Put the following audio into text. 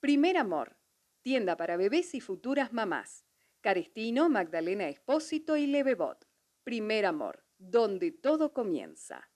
Primer Amor, tienda para bebés y futuras mamás. Carestino, Magdalena Espósito y Levebot. Primer Amor, donde todo comienza.